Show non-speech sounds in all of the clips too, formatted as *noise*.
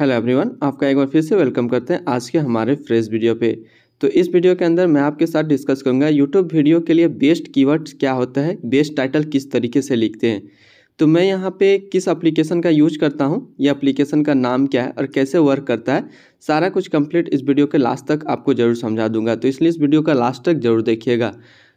hello everyone आपका एक बार फिर से वेलकम करते हैं आज के हमारे फ्रेश वीडियो पे तो इस वीडियो के अंदर मैं आपके साथ डिस्कस करूंगा यूट्यूब वीडियो के लिए बेस्ट कीवर्ड्स क्या होता है बेस्ट टाइटल किस तरीके से लिखते हैं तो मैं यहाँ पे किस एप्लीकेशन का यूज करता हूँ ये अप्लीकेशन का नाम क्या है और कैसे वर्क करता है सारा कुछ कम्प्लीट इस वीडियो के लास्ट तक आपको जरूर समझा दूंगा तो इसलिए इस वीडियो का लास्ट तक जरूर देखिएगा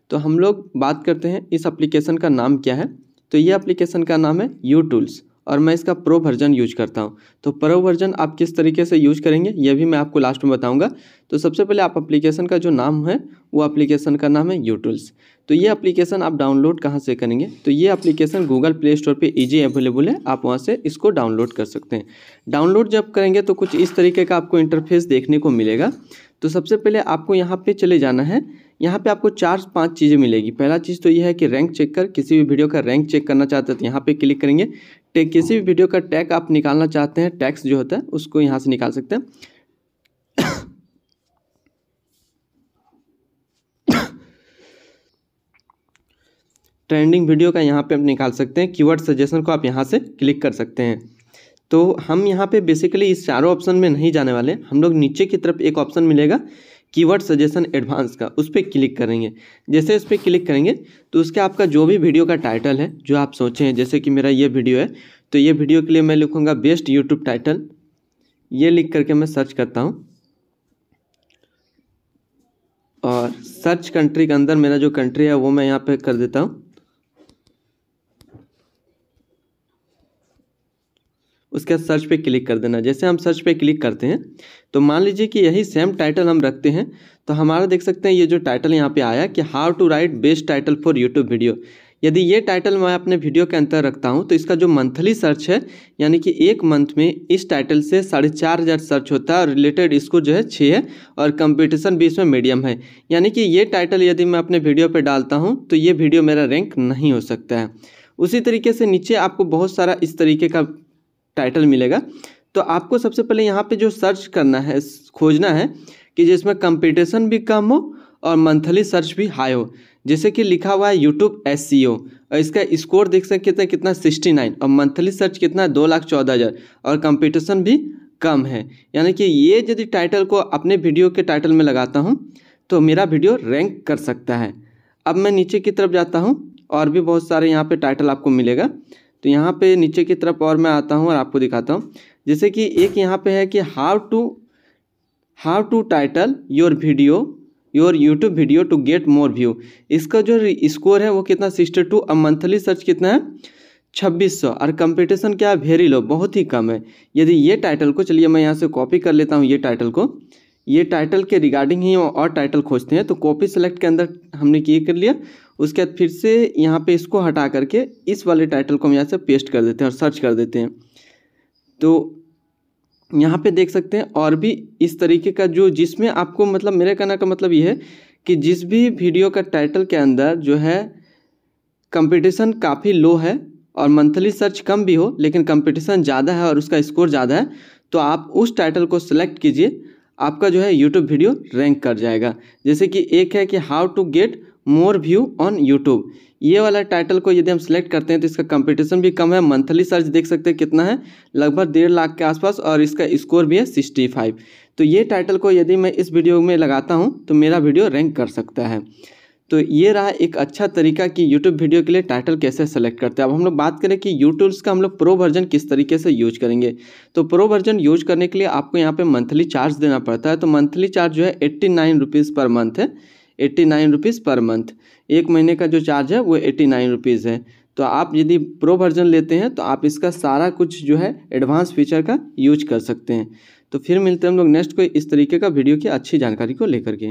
तो हम लोग बात करते हैं इस अप्लीकेशन का नाम क्या है तो ये अप्लीकेशन का नाम है यू टूल्स और मैं इसका प्रो वर्जन यूज करता हूँ तो प्रो वर्जन आप किस तरीके से यूज करेंगे ये भी मैं आपको लास्ट में बताऊँगा तो सबसे पहले आप अप्लीकेशन का जो नाम है वो अप्लीकेशन का नाम है यूटूल्स तो ये अप्लीकेशन आप डाउनलोड कहाँ से करेंगे तो ये अप्लीकेशन गूगल प्ले स्टोर पर ईजी अवेलेबल है आप वहाँ से इसको डाउनलोड कर सकते हैं डाउनलोड जब करेंगे तो कुछ इस तरीके का आपको इंटरफेस देखने को मिलेगा तो सबसे पहले आपको यहाँ पे चले जाना है यहाँ पे आपको चार पांच चीज़ें मिलेगी पहला चीज़ तो ये है कि रैंक चेक कर किसी भी वीडियो का रैंक चेक करना चाहते हैं तो यहाँ पे क्लिक करेंगे किसी भी वीडियो का टैग आप निकालना चाहते हैं टैक्स जो होता है उसको यहाँ से निकाल सकते हैं ट्रेंडिंग *coughs* वीडियो का यहाँ पे आप निकाल सकते हैं कीवर्ड सजेशन को आप यहाँ से क्लिक कर सकते हैं तो हम यहाँ पे बेसिकली इस चारों ऑप्शन में नहीं जाने वाले हम लोग नीचे की तरफ एक ऑप्शन मिलेगा कीवर्ड सजेशन एडवांस का उस पर क्लिक करेंगे जैसे इस पर क्लिक करेंगे तो उसके आपका जो भी वीडियो का टाइटल है जो आप सोचे हैं जैसे कि मेरा ये वीडियो है तो ये वीडियो के लिए मैं लिखूँगा बेस्ट यूट्यूब टाइटल ये लिख करके मैं सर्च करता हूँ और सर्च कंट्री के अंदर मेरा जो कंट्री है वो मैं यहाँ पे कर देता हूँ उसके बाद सर्च पे क्लिक कर देना जैसे हम सर्च पे क्लिक करते हैं तो मान लीजिए कि यही सेम टाइटल हम रखते हैं तो हमारा देख सकते हैं ये जो टाइटल यहाँ पे आया कि how to write best title for YouTube video यदि ये टाइटल मैं अपने वीडियो के अंतर रखता हूँ तो इसका जो मंथली सर्च है यानी कि एक मंथ में इस टाइटल से साढ़े चार हज़ार सर्च होता है और रिलेटेड इसको जो है छः है और कंपटीशन भी इसमें मीडियम है यानी कि ये टाइटल यदि मैं अपने वीडियो पर डालता हूँ तो ये वीडियो मेरा रैंक नहीं हो सकता है उसी तरीके से नीचे आपको बहुत सारा इस तरीके का टाइटल मिलेगा तो आपको सबसे पहले यहाँ पे जो सर्च करना है खोजना है कि जिसमें कंपटीशन भी कम हो और मंथली सर्च भी हाई हो जैसे कि लिखा हुआ है यूट्यूब एस और इसका स्कोर देख सकते कितना कितना सिक्सटी नाइन और मंथली सर्च कितना है दो लाख चौदह हज़ार और कंपटीशन भी कम है यानी कि ये यदि टाइटल को अपने वीडियो के टाइटल में लगाता हूँ तो मेरा वीडियो रैंक कर सकता है अब मैं नीचे की तरफ जाता हूँ और भी बहुत सारे यहाँ पे टाइटल आपको मिलेगा तो यहाँ पे नीचे की तरफ और मैं आता हूँ और आपको दिखाता हूँ जैसे कि एक यहाँ पे है कि how to how to title your video your YouTube video to get more view इसका जो स्कोर है वो कितना सिक्सटी टू और मंथली सर्च कितना है छब्बीस सौ और कंपटीशन क्या है वेरी लो बहुत ही कम है यदि ये टाइटल को चलिए मैं यहाँ से कॉपी कर लेता हूँ ये टाइटल को ये टाइटल के रिगार्डिंग ही और टाइटल खोजते हैं तो कॉपी सेलेक्ट के अंदर हमने ये कर लिया उसके बाद फिर से यहाँ पे इसको हटा करके इस वाले टाइटल को हम यहाँ से पेस्ट कर देते हैं और सर्च कर देते हैं तो यहाँ पे देख सकते हैं और भी इस तरीके का जो जिसमें आपको मतलब मेरे कहना का मतलब ये है कि जिस भी वीडियो का टाइटल के अंदर जो है कंपटीशन काफ़ी लो है और मंथली सर्च कम भी हो लेकिन कंपटीशन ज़्यादा है और उसका स्कोर ज़्यादा है तो आप उस टाइटल को सिलेक्ट कीजिए आपका जो है यूट्यूब वीडियो रैंक कर जाएगा जैसे कि एक है कि how to get more view on YouTube ये वाला टाइटल को यदि हम सिलेक्ट करते हैं तो इसका कंपटीशन भी कम है मंथली सर्च देख सकते हैं कितना है लगभग डेढ़ लाख के आसपास और इसका स्कोर भी है सिक्सटी फाइव तो ये टाइटल को यदि मैं इस वीडियो में लगाता हूँ तो मेरा वीडियो रैंक कर सकता है तो ये रहा एक अच्छा तरीका कि YouTube वीडियो के लिए टाइटल कैसे सेलेक्ट करते हैं अब हम लोग बात करें कि यूट्यूब्स का हम लोग प्रो वर्जन किस तरीके से यूज करेंगे तो प्रो वर्जन यूज करने के लिए आपको यहाँ पे मंथली चार्ज देना पड़ता है तो मंथली चार्ज जो है eighty nine rupees per month है eighty nine rupees per month एक महीने का जो चार्ज है वो एट्टी नाइन रुपीज़ है तो आप यदि प्रो वर्जन लेते हैं तो आप इसका सारा कुछ जो है एडवांस फीचर का यूज कर सकते हैं तो फिर मिलते हैं हम लोग नेक्स्ट कोई इस तरीके का वीडियो की अच्छी जानकारी को लेकर के